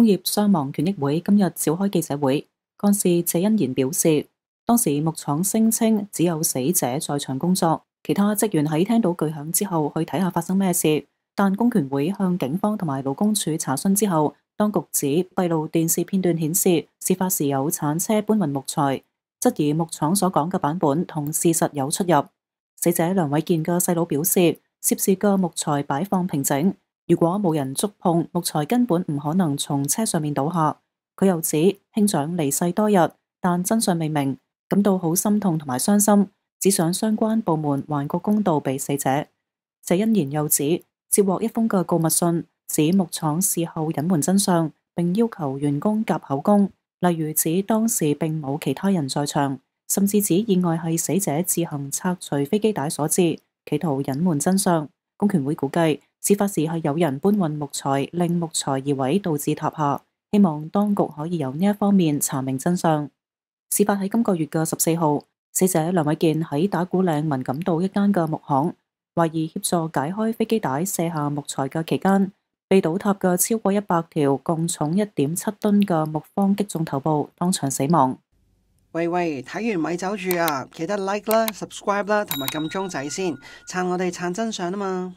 工业伤亡权益会今日召开记者会，干事谢欣贤表示，当时木厂声称只有死者在场工作，其他职员喺听到巨响之后去睇下发生咩事。但公权会向警方同埋劳工处查询之后，当局指闭路电视片段显示，事发时有铲车搬运木材，质疑木厂所讲嘅版本同事实有出入。死者梁伟健嘅细佬表示，涉事嘅木材摆放平整。如果冇人触碰木材，根本唔可能从车上面倒下。佢又指，兄长离世多日，但真相未明，感到好心痛同埋伤心，只想相关部门还个公道俾死者。谢欣言又指，接获一封嘅告密信，指木厂事后隐瞒真相，并要求员工夹口供，例如指当时并冇其他人在场，甚至指意外系死者自行拆除飞机带所致，企图隐瞒真相。公权会估计。事发时系有人搬运木材，令木材移位导致塌下。希望当局可以由呢一方面查明真相。事发喺今个月嘅十四号，死者梁伟健喺打鼓岭文锦道一间嘅木行，怀疑协助解开飞机带卸下木材嘅期间，被倒塌嘅超过一百条共重一点七吨嘅木方击中头部，当场死亡。喂喂，睇完咪走住啊！记得 like 啦、subscribe 啦同埋揿钟仔先，撑我哋撑真相啊嘛！